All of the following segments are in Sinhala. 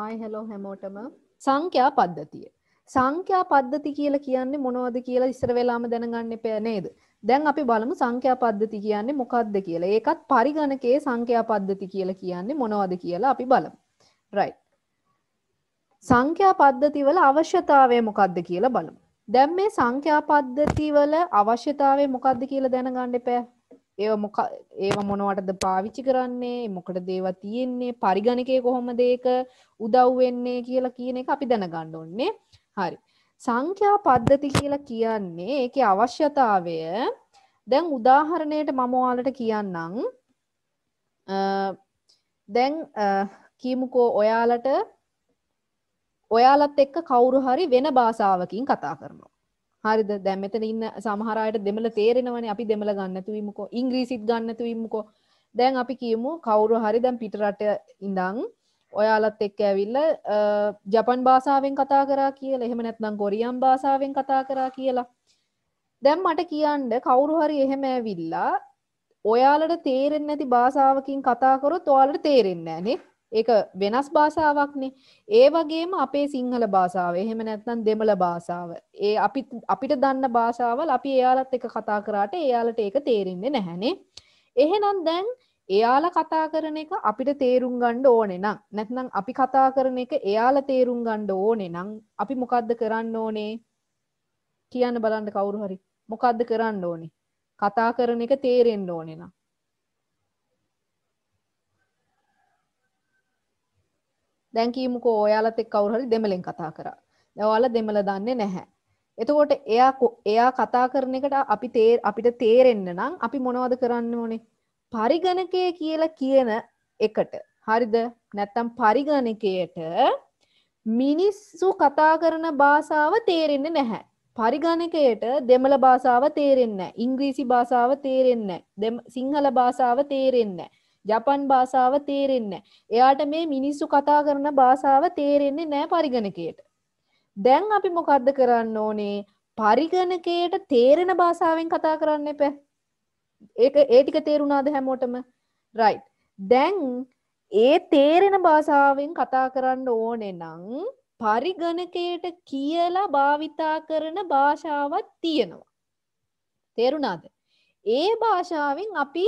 හයි හැලෝ හැමෝටම සංඛ්‍යා පද්ධතිය. සංඛ්‍යා පද්ධති කියලා කියන්නේ මොනවද කියලා ඉස්සර වෙලාම දැනගන්න එපා නේද? දැන් අපි බලමු සංඛ්‍යා පද්ධති කියන්නේ මොකක්ද කියලා. ඒකත් පරිගණකයේ සංඛ්‍යා පද්ධති කියලා කියන්නේ මොනවද කියලා අපි බලමු. right. සංඛ්‍යා පද්ධති වල අවශ්‍යතාවය මොකක්ද කියලා බලමු. දැන් මේ සංඛ්‍යා පද්ධති වල අවශ්‍යතාවය මොකක්ද කියලා දැනගන්න එපා. ඒ මොක ඒව මොනවටද පාවිච්චි කරන්නේ මොකට දේව තියෙන්නේ පරිගණකය කොහොම දේක උදව්වෙන්නේ කියලා කියන එක අපි දැනගණ්ඩ ඔන්නේ හරි සංඛ්‍යා පද්ධති කියලා කියන්නේ ඒක අවශ්‍යතාවය දැන් උදාහරණයට මමවාලට කියන්නම් දැන් කියමුකෝ ඔයාලට ඔයාලත් එක්ක කවුරු හරි වෙන භාෂාවකින් කතා කරනවා හරිද දැන් මෙතන ඉන්න සමහර අයට දෙමළ තේරෙනවනේ අපි දෙමළ ගන්නතුවීමකෝ ඉංග්‍රීසිත් ගන්නතුවීමකෝ දැන් අපි කියමු කවුරු හරි දැන් පිටරට ඉඳං ඔයාලත් එක්ක ඇවිල්ල ජපන් භාෂාවෙන් කතා කරා කියලා එහෙම නැත්නම් ගොරියම් භාෂාවෙන් කතා කරා කියලා දැම් මට කියන්න කවුරු හරි එහෙම ඇවිල්ලා ඔයාලට තේරෙන් නැති භාෂාවකින් කතාකොරොත් ඔයාලට තේරෙන්නේ නේ ඒක වෙනස් භාෂාවක්නේ ඒ වගේම අපේ සිංහල භාෂාව එහෙම නැත්නම් දෙමළ භාෂාව ඒ අපි අපිට දන්න භාෂාවල් අපි එයාලත් එක කතා කරාට එයාලට ඒක තේරෙන්නේ නැහැනේ එහෙනම් දැන් එයාල කතා කරන එක අපිට තේරුම් ගණ්ඩ ඕනෙ නම් නැත්නම් අපි කතා කරන එක එයාල තේරුම් ගණ්ඩ ඕනෙ නම් අපි මොකක්ද කරන්න ඕනේ කියන්න බලන්න කවුරු හරි මොකක්ද කරන්න ඕනේ කතා කරන එක තේරෙන්න්න ඕනෙනම් දැන් කියමුකෝ ඔයාලත් එක් කවුරු හරි දෙමලෙන් කතා කරා. දැන් ඔයාලා දෙමළ දන්නේ නැහැ. එතකොට එයා එයා කතා කරන එකට අපි තේ අපිට තේරෙන්න නම් අපි මොනවද කරන්න ඕනේ? පරිගණකය කියලා කියන එකට හරිද? නැත්තම් පරිගණකයට මිනිස්සු කතා කරන භාෂාව තේරෙන්නේ නැහැ. පරිගණකයට දෙමළ භාෂාව තේරෙන්නේ නැහැ. ඉංග්‍රීසි භාෂාව තේරෙන්නේ නැහැ. සිංහල භාෂාව තේරෙන්නේ නැහැ. ජපන් භාෂාව තේරෙන්නේ එයාට මේ මිනිස්සු කතා කරන භාෂාව තේරෙන්නේ නෑ පරිගණකයට දැන් අපි මොකද්ද කරන්න ඕනේ පරිගණකයට තේරෙන භාෂාවෙන් කතා කරන්න එපැ ඒක ඒ ටික තේරුණාද හැමෝටම රයි් දැන් ඒ තේරෙන භාෂාවෙන් කතා කරන්න ඕනේ නං පරිගණකයට කියලා භාවිතා කරන භාෂාවත් තියෙනවා. තේරුණාද. ඒ භාෂාවෙන් අපි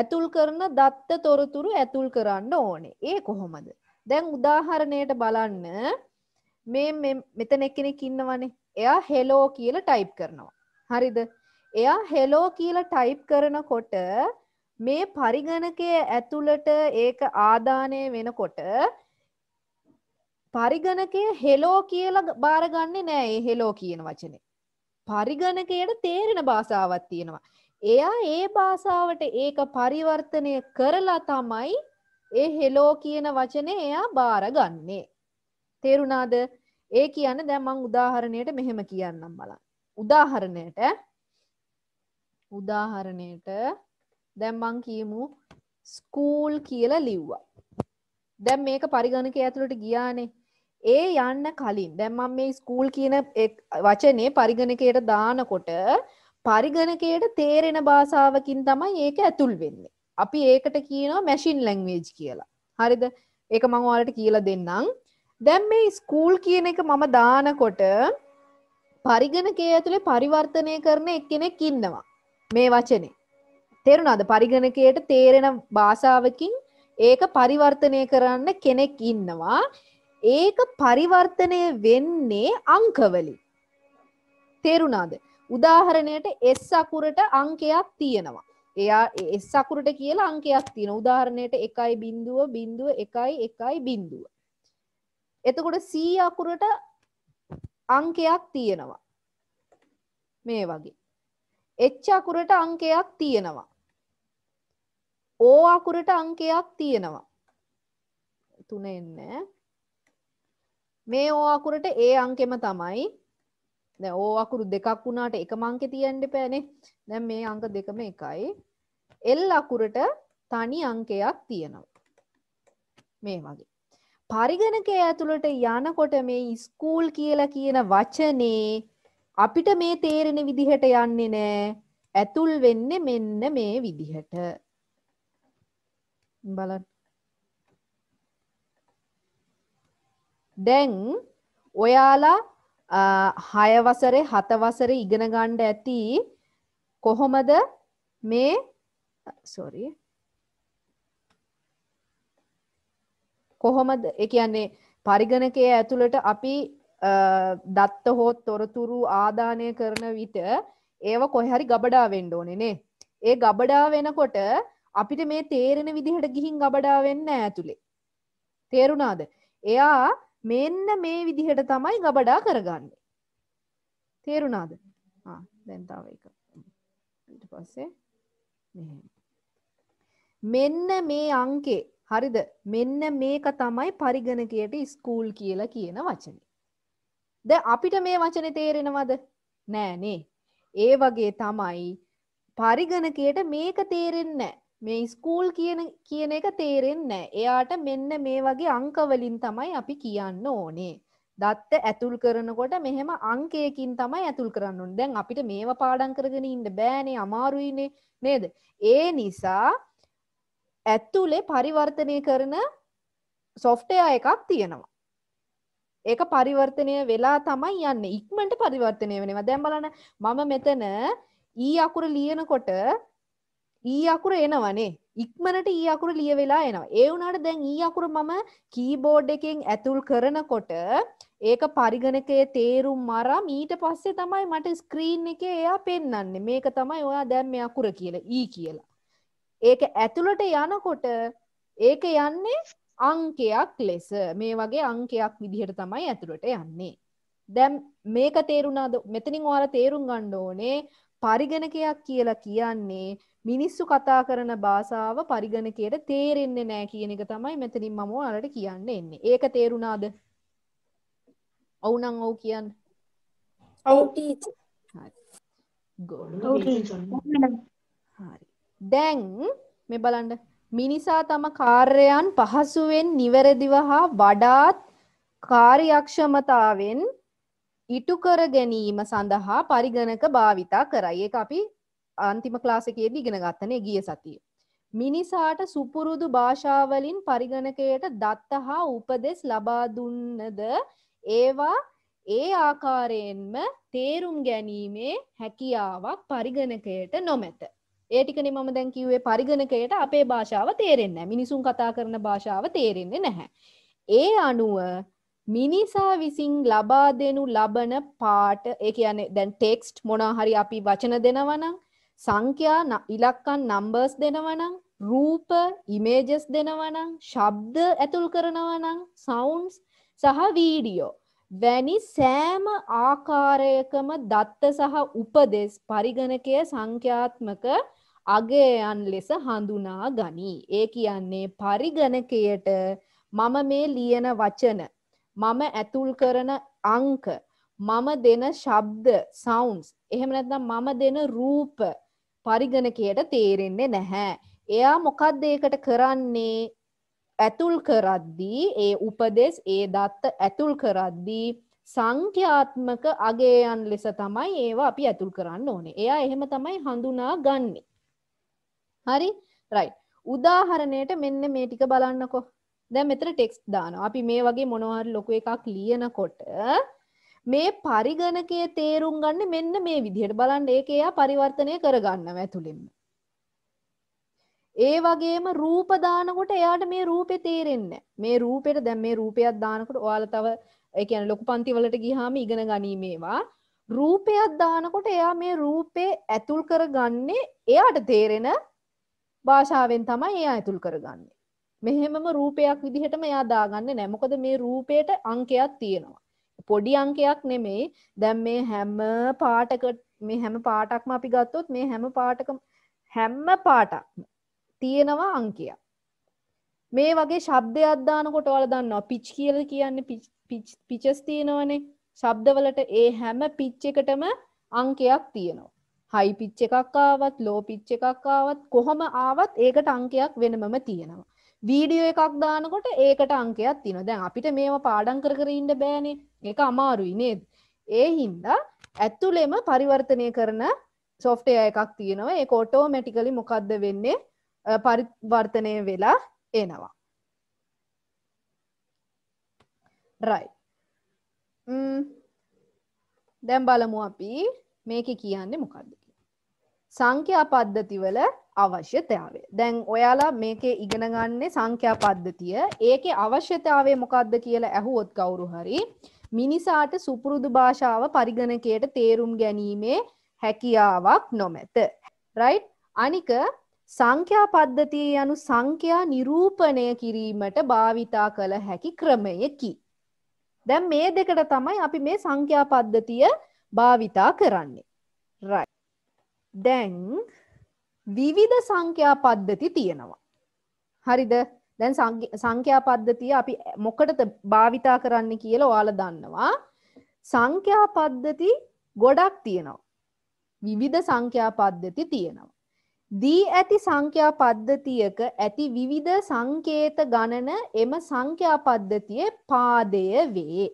ඇතුල් කරන දත්ත තොරතුරු ඇතුල් කරන්න ඕනේ. ඒ කොහොමද? දැන් උදාහරණයට බලන්න මේ මෙතන එක්කෙනෙක් ඉන්නවනේ. එයා hello කියලා type කරනවා. හරිද? එයා hello කියලා type කරනකොට මේ පරිගණකයේ ඇතුළට ඒක ආදානය වෙනකොට පරිගණකය හෙලෝ කියලා බාරගන්නේ නෑ ඒ හෙලෝ කියන වචනේ. පරිගණකයට තේරෙන භාෂාවක් තියෙනවා. එයා ඒ භාෂාවට ඒක පරිවර්තනය කරලා තමයි ඒ හෙලෝ කියන වචනේ එයා බාරගන්නේ. තේරුණාද? ඒ කියන්නේ දැන් මම උදාහරණයට මෙහෙම කියන්නම් බලන්න. උදාහරණයට උදාහරණයට දැන් මං කියමු ස්කූල් කියලා ලිව්වා. දැන් මේක පරිගණකය ඇතුළට ගියානේ. ඒ යන්න කලින් දැන් මම මේ ස්කූල් කියන වචනේ පරිගණකයට දානකොට පරිගණකයට තේරෙන භාෂාවකින් තමයි ඒක ඇතුල් වෙන්නේ. අපි ඒකට කියනවා මැෂින් ලැංවේජ් කියලා. හරිද? ඒක මම ඔයාලට කියලා දෙන්නම්. දැන් මේ ස්කූල් කියන එක මම දානකොට පරිගණකයේ ඇතුලේ පරිවර්තනය කරන එක්කෙනෙක් ඉන්නවා. මේ වචනේ. තේරුණාද? පරිගණකයට තේරෙන භාෂාවකින් ඒක පරිවර්තනය කරන්න කෙනෙක් ඉන්නවා. ඒක පරිවර්තනය වෙන්නේ අංකවලින්. තේරුණාද? උදාහරණයට S අකුරට අංකයක් තියෙනවා. එයා S අකුරට කියලා අංකයක් තියෙන. උදාහරණයට 1.0 0 1 1 එතකොට C අකුරට අංකයක් තියෙනවා. මේ වගේ. H අකුරට අංකයක් තියෙනවා. O අකුරට අංකයක් තියෙනවා. තුන එන්නේ. මේ O අකුරට ඒ අංකෙම තමයි දැ ඕ අකුරු දෙකක් වුණාට එක මංකෙ තියෙන්ඩ පෑනේ දැම් මේ අංක දෙකම එකයි එල් අකුරට තනි අංකයක් තියෙනවා මේ වගේ පරිගණකය ඇතුළට යනකොට මේ ස්කූල් කියලා කියන වචනේ අපිට මේ තේරෙන විදිහට යන්නේ නෑ ඇතුල් වෙන්න මෙන්න මේ විදිහට බලන්න දැන් ඔයාලා හය වසරේ හත වසරේ ඉගෙන ගණ්ඩ ඇති කොහොමද මේ සොරි කොහොමද එකන්නේ පරිගණකය ඇතුළට අපි දත්ත හෝත් තොරතුරු ආධානය කරන විට ඒව කොහරි ගබඩා වෙන්ඩ ඕනෙනේ ඒ ගබඩා වෙනකොට අපිට මේ තේරෙන විදිහට ගිහින් ගබඩා වෙන්න ඇතුළේ තේරුණාද එයා මෙන්න මේ විදිහට තමයි ගබඩා කරගන්නේ. තේරුණාද? ආ දැන් තව එක. ඊට පස්සේ මෙහෙම. මෙන්න මේ අංකේ හරිද? මෙන්න මේක තමයි පරිගණකයට ස්කූල් කියලා කියන වචනේ. දැන් අපිට මේ වචනේ තේරෙනවද? නෑනේ. ඒ වගේ තමයි පරිගණකයට මේක තේරෙන්නේ නෑ. මේ ස්කූල් කියන කියන එක තේරෙන්න එයාට මෙන්න මේ වගේ අංකවලින් තමයි අපි කියන්න ඕනේ දත්ත ඇතුල් කරනකොට මෙහෙම අංකයකින් තමයි ඇතුල් කරන්නන් දැන් අපිට මේව පාඩන් කරගෙන ඉන්න බෑනේ අමාරුයිනේ නේද ඒ නිසා ඇත්තුලේ පරිවර්තනය කරන සොෆ්ටයා එකක් තියෙනවා ඒක පරිවර්තනය වෙලා තමයි යන්න ඉක්මට පරිවර්තනය වෙනවා දැම් බලන මම මෙතන ඊ e අකුර ලියනකොට ඊ අකුර එනවනේ ඉක්මනට ඊ අකුර ලිය වෙලා එනවා ඒ වුණාට දැන් ඊ අකුර මම කීබෝඩ් එකෙන් ඇතුල් කරනකොට ඒක පරිගණකය තේරුම් මරා මීට පස්සේ තමයි මට ස්ක්‍රීන් එක එයා පෙන්න්නන්නේ මේක තමයි ඔයා දැන් මේ අකුර කියල ඊ කියලා. ඒක ඇතුළට යනකොට ඒක යන්නේ අංකයක් ලෙස මේ වගේ අංකයක් විදිහට තමයි ඇතුළට යන්නේ. දැම් මේක තේරුණාද මෙතනින් වාර තේරුම් ගණ්ඩ ඕනේ පරිගණකයක් කියලා කියන්නේ මිනිස්සු කතා කරන භාෂාව පරිගණකයට තේරෙන්නේ නෑ කියන එක තමයි මෙතනින් මම අරට කියන්න එන්නේ ඒක තේරුණාද ඔවුනං ඔවු කියන්න හරි දැන් මෙ බලන්ඩ මිනිසා තම කාර්යයන් පහසුවෙන් නිවැරදිව හා වඩාත් කාර්යක්ෂමතාවෙන් ඉටුකර ගැනීම සඳහා පරිගණක භාවිතා කරයි එක අපි අන්තිම ක්ලාසකයේද ඉගෙන ගත්තනේ ගිය සතිය. මිනිසාට සුපුරුදු භාෂාවලින් පරිගණකයට දත්ත හා උපදෙස් ලබා දුන්නද ඒවා ඒ ආකාරයෙන්ම තේරුම් ගැනීමේ හැකියාවක් පරිගණකයට නොමැත. ඒටිකන මම දැන් කිව්වේ පරිගණකයට අපේ භාෂාව තේරෙන්න මිනිසුන් කතා කරන භාෂාව තේරෙන්නේ නැහැ. ඒ අනුව මිනිසා විසින් ලබා දෙනු ලබන පාට එක යන දැන් ටෙක්ස්ට් මොනාහරි අපි වචන දෙනවනම් සංඛ්‍යා ඉලක්කන් නම්බර්ස් දෙනවනම් රූප ඉමේජස් දෙනවනම් ශබ්ද ඇතුල් කරනවනම් සවුන්ස් සහ වීඩියෝ වැනි සෑම ආකාරයකම දත්ත සහ උපදෙස් පරිගණකය සංඛ්‍යාත්මක අගයන් ලෙස හඳුනා ගනී. ඒ කියන්නේ පරිගණකයට මම මේ ලියන වචන මම ඇතුල් කරන අංක මම දෙන ශබ්ද සවුන්ස් එහෙම නැත්නම් මම දෙන රූප පරිගණකයට තේරෙන්නේ නැහැ. එයා මොකක්ද ඒකට කරන්නේ ඇතුල් කරද්දී ඒ උපදෙස් ඒ දත්ත ඇතුල් කරද්දී සංඛ්‍යාත්මක අගේයන් ලෙස තමයි ඒවා අපි ඇතුල් කරන්න ඕනේ. එයා එහෙම තමයි හඳුනා ගන්නේ. හරි? right. උදාහරණයට මෙන්න මේ ටික බලන්නකෝ. දැන් මෙතන ටෙක්ස්ට් දානවා. අපි මේ වගේ මොනවා හරි ලොකු එකක් ලියනකොට මේ පරිගණකය තේරුම් ගන්න මෙන්න මේ විදිහට බලන්න ඒක එයා පරිවර්තනය කරගන්නවා ඇතුළෙන්ම. ඒ වගේම රූප දානකොට එයාට මේ රූපේ තේරෙන්නේ මේ රූපෙට දැන් මේ රූපයක් දානකොට ඔයාලා තව ඒ කියන්නේ ලොකු පන්ති වලට ගියාම ඉගෙන ගනීමේවා රූපයක් දානකොට එයා මේ රූපේ ඇතුල් කරගන්නේ එයාට තේරෙන භාෂාවෙන් තමයි එයා ඇතුල් කරගන්නේ. මෙහෙමම රූපයක් විදිහටම එයා දාගන්නේ නැහැ. මොකද මේ රූපයට අංකයක් තියෙනවා. පොඩි අංකයක් නෙමේ දැම් මේ හැම පාටකට මේ හැම පාටක්ම අපි ගත්තොත් මේ හැම පාටක හැම්ම පාටක් තියෙනවා අංකයක් මේ වගේ ශබ්ද අදදානකොට වල දන්නවා පිච් කියල කියන්න පිචස් තියෙනවනේ ශබ්දවලට ඒ හැම පිච්ච එකටම අංකයක් තියෙනවා හයි පිච්ච එකක් ආවත් ලෝ පිච්ච එකක් ආවත් කොහොම ආවත් ඒකට අංකයක් වෙනමම තියෙනවා වීඩියෝ එකක් දානකොට ඒකට අංකයක් තින දැන් අපිට මේම පාඩන් කර කරඉන්න බෑනේ එක අමාරුයි නේද ඒ හින්දා ඇත්තුලෙම පරිවර්තනය කරන සොෆ්ටය එකක් තියෙනවා ඒ කෝටෝ මැටිකලි මොකක්ද වෙන්නේ පරිවර්තනය වෙලා එනවා රයි දැම් බලමු අපි මේක කියන්නේ මොකක්ද සංඛ්‍යා පද්ධතිවල අවශ්‍යතාවය. දැන් ඔයාලා මේකේ ඉගෙන ගන්නේ සංඛ්‍යා පද්ධතිය. ඒකේ අවශ්‍යතාවය මොකද්ද කියලා ඇහුවොත් කවුරු හරි මිනිසාට සුපුරුදු භාෂාව පරිගණකයට තේරුම් ගැනීමේ හැකියාවක් නොමැත. රයිට්? අනික සංඛ්‍යා පද්ධතිය යනු සංඛ්‍යා නිරූපණය කිරීමට භාවිතා කළ හැකි ක්‍රමයකි. දැන් මේ දෙකට තමයි අපි මේ සංඛ්‍යා පද්ධතිය භාවිතා කරන්නේ. රයිට්. දැන් විවිධ සංඛ්‍යා පද්ධති තියෙනවා. හරිද දැන් සංඛ්‍යා පද්ධතිය අපි මොකටද භාවිතා කරන්න කියලා ඔයාල දන්නවා. සංඛ්‍යා පද්ධති ගොඩක් තියෙනවා. විවිධ සංඛ්‍යා පද්ධති තියෙනවා. දී ඇති සංඛ්‍යා පද්ධතියක ඇති විවිධ සංකේත ගණන එම සංඛ්‍යා පද්ධතියේ පාදය වේ.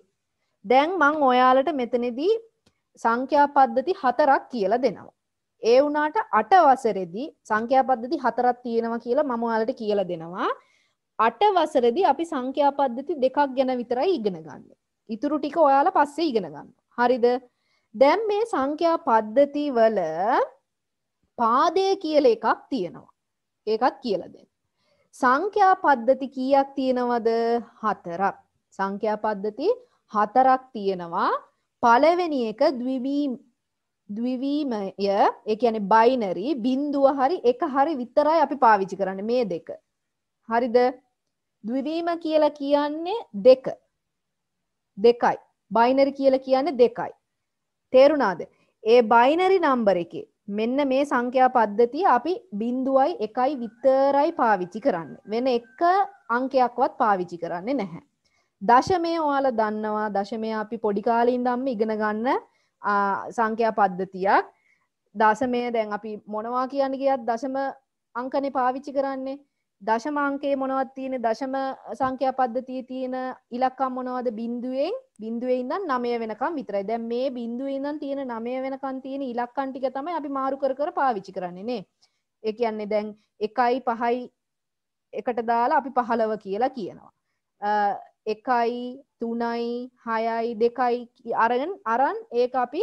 දැන් මං ඔයාලට මෙතනදී සංඛ්‍යා පද්ධති හතරක් කියලා දෙනවා. ඒ වුණාට අට වසරෙදි සංඛ්‍යාපද්ධති හතරක් තියෙනවා කියලා මම ඔයාලට කියලා දෙනවා. අට වසරෙදි අපි සංඛ්‍යාපද්ධති දෙකක් ගැන විතරයි ඉගෙන ගන්න. ඉතුරු ටික ඔයාලා පස්සේ ඉගෙන ගන්න. හරිද? දැන් මේ සංඛ්‍යා පද්ධති වල පාදය කියලා එකක් තියෙනවා. ඒකත් කියලා දෙන්න. සංඛ්‍යා පද්ධති කීයක් තියෙනවද? හතරක්. සංඛ්‍යා පද්ධති හතරක් තියෙනවා. පළවෙනි එක ද්විමී ද්විවීමය එකන බයිනරි බින්දුව හරි එක හරි විතරයි අපි පාවිචි කරන්න මේ දෙක හරිද දවිවීම කියලා කියන්නේ දෙක දෙකයි බයිනරි කියලා කියන්න දෙකයි තේරුණාද ඒ බයිනරි නම්බර එක මෙන්න මේ සංඛ්‍යා පද්ධතිය අපි බින්දුවයි එකයි විතරයි පාවිච්චි කරන්න. වෙන එක අංකයක්වත් පාවිච්චි කරන්නේ නැහැ. දශමය ඔයාලා දන්නවා දශමය අපි පොඩි කාලේ ඉඳන්ම ඉගෙන ගන්න සංඛ්‍යා පද්ධතියක් දසමය දැන් අපි මොනවා කියන්න ගියත් දශම අංකන පාවිච්චි කරන්නේ දශමාංකයේ මොනවත් තියෙන දශම සංඛ්‍යා පද්ධතිය තියෙන ඉලක්කම් මොනවද බින්දුවෙන් බින්දුවේ ඉඳන් නමය වෙනකම් විතරයි. දැන් මේ බින්දුවේ ඉඳන් තියෙන නමය වෙනකම් තියෙන ඉලක්කම් ටික තමයි අපි මාරු කර කර පාවිච්චි කරන්නේ නේ. ඒ කියන්නේ දැන් 1යි 5යි එකට දාලා අපි 15 කියලා කියනවා. එකයි තුනයි හයයි දෙකයි අරගෙන් අරන් ඒක අපි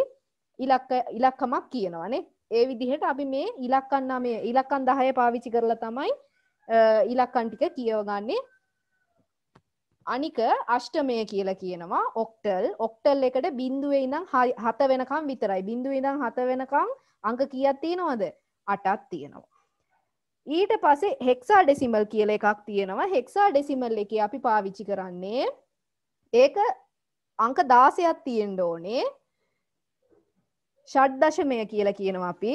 ඉලක්ක ඉලක්කමක් කියනවනේ ඒ විදිහට අපි මේ ඉලක්කන්නා මේ ඉලක්කන් දහය පාවිච්චි කරලා තමයි ඉලක්කන්ටික කියවගන්නේ අනික අෂ්ටමය කියලා කියනවා ඔක්ටල් ඔක්ටල් එකට බින්දුවේ ඉඳං හත වෙනකම් විතරයි බිඳුව ඉඳං හත වෙනකම් අංක කියත් තියෙනවද අටත් තියෙනවා ඊට පසේ හෙක්සා ඩෙසිමල් කියල එකක් තියෙනවා හෙක්සා ඩෙසිමල් එක අපි පාවිච්චි කරන්නේ ඒක අංක දාසයක් තියෙන්ඩ ඕනේ ෂඩ්දශමය කියල කියනවා අපි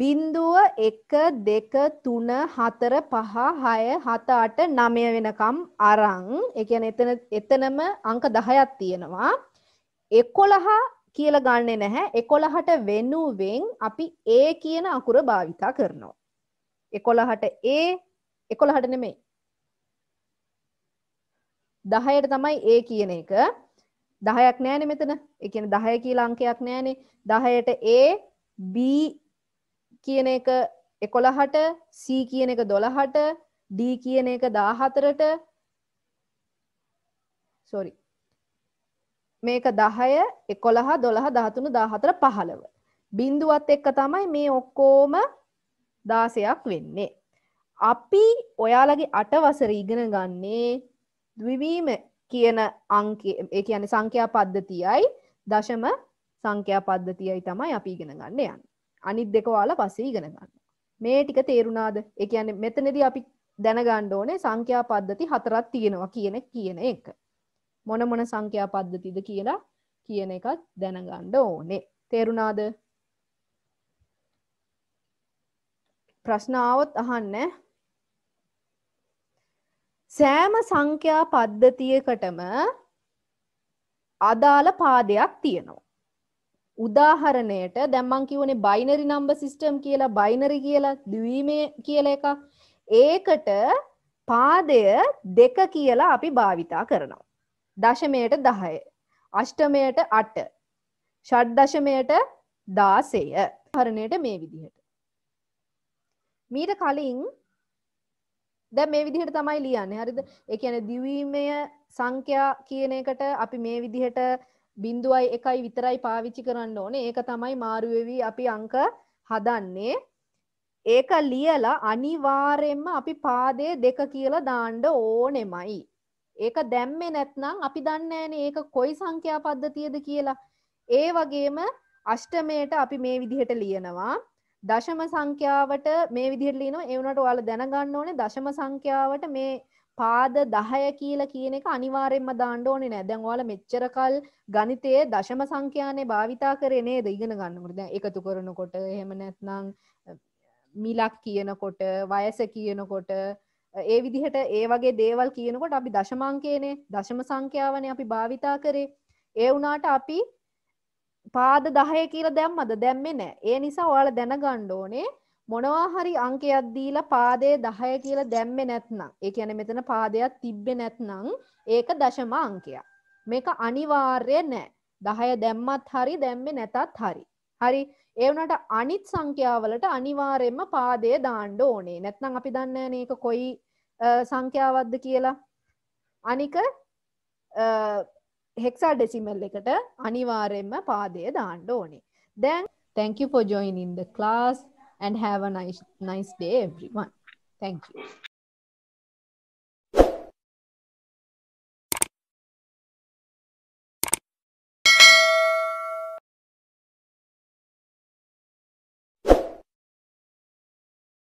බින්දුව එක දෙක තුන හතර පහ හය හතාට නමය වෙනකම් අරං එකන එතන එතනම අංක දහයත් තියෙනවා එකොළහා කියල ගන්නේ නැහැ එකොළහට වෙනුවෙන් අපි ඒ කියන අකුර භාවිතා කරනවා එකොළහට ඒ එකොළහට නෙමේ දහයට තමයි ඒ කියන එක දහයක් නෑන මෙතන එකන දහය කියල අංකයක් නෑනේ දහයට ඒ B කියන එක එකොළහට C කියන එක දොළහට D කියන එක දාහතරට සොරි මේක දහය එකොළහ දොළහ දහතුන දාහතර පහළව බින්දුවත් එක්ක තමයි මේ ඔක්කෝම දාසයක් වෙන්නේ. අපි ඔයාලගේ අටවසර ඉගෙන ගන්නේ දවිවීම කියන අංකේ කියන සංඛ්‍යා පද්ධතියයි දශම සංඛ්‍යා පද්ධතියයි තමයි අපි ඉගෙන ගන්න යන්න අනිත් දෙකවාල පස්සේ ඉගෙන ගන්න මේ ටික තේරුණාද එකන්න මෙතනද අපි දැනගණ්ඩ ඕනේ සංඛ්‍යා පද්ධති හතරත් තියෙනවා කියන කියන එක මොන මොන සංඛ්‍යා පද්ධතිද කියලා කියන එකත් දැනගණ්ඩ ඕනේ තේරුණාද ප්‍රශ්න ආවොත් අහන්න සෑම සංඛ්‍යා පද්ධතියකටම අදාළ පාදයක් තියෙනවා උදාහරණයට දැම්මං කිවනේ බයිනරි නම්බ සිිස්ටම් කියලා බයිනරි කියලා දවීමේ කියල එකක් ඒකට පාදය දෙක කියලා අපි භාවිතා කරනවා. දශමයට දහය අෂ්ටමයට අට ෂඩ්දශමයට දාසය හරණයට මේ විදිහට. මීට කලින් දැ මේ විදිහට තමයි ලියන්න හරිද එකන දිවීමය සංඛ්‍යා කියන එකට අපි මේ විදිහට බින්දුවයි එකයි විතරයි පාවිච්චි කරන්න ඕනේ ඒක තමයි මාරුවවී අපි අංක හදන්නේ ඒක ලියලා අනිවාරෙන්ම අපි පාදේ දෙක කියලා දාණ්ඩ ඕනෙමයි ඒක දැම්මේ නැත්නම් අපි දන්නෑනේ ඒක කොයි සංඛ්‍යා පද්ධතියද කියලා ඒ වගේම අෂ්ටමයට අපි මේ විදිහට ලියනවා දශම සංඛ්‍යාවට මේ විදිරලීන එවනට වාල දැනගන්න ඕනේ දශම සංඛ්‍යාවට මේ පාද දහය කියල කියන එක අනිවාරෙන්ම දාණ්ඩ ඕනේ නෑ දැන් ඔයාලා මෙච්චර කල් ගණිතයේ දශම සංඛ්‍යානේ භාවිතා කරේ නේද ඉගෙන ගන්නකොට දැන් එකතු කරනකොට එහෙම නැත්නම් මිලක් කියනකොට වයස කියනකොට ඒ විදිහට ඒ වගේ දේවල් කියනකොට අපි දශමාංකයනේ දශම සංඛ්‍යාවනේ අපි භාවිතා කරේ ඒ වුණාට අපි පාද දහය කියලා දැම්මද දැම්මේ නෑ ඒ නිසා ඔයාලා දැනගන්න ඕනේ මොනවා හරි අංකයක් දීලා පාදයේ 10 කියලා දැම්මේ නැත්නම් ඒ කියන්නේ මෙතන පාදයක් තිබ්බේ නැත්නම් ඒක දශම අංකයක් මේක අනිවාර්ය නෑ 10 දැම්මත් හරි දැම්මේ නැතත් හරි හරි ඒ වුණාට අනිත් සංඛ්‍යාවලට අනිවාර්යයෙන්ම පාදය දාන්න ඕනේ නැත්නම් අපි දන්නේ නෑනේ ඒක කොයි සංඛ්‍යාවක්ද කියලා අනික හෙක්සා ඩෙසිමල් එකට අනිවාරෙන්ම පාදය දාණ්ඩ ඕනේ දැන් thank you for joining the class and have a nice nice day everyone thank you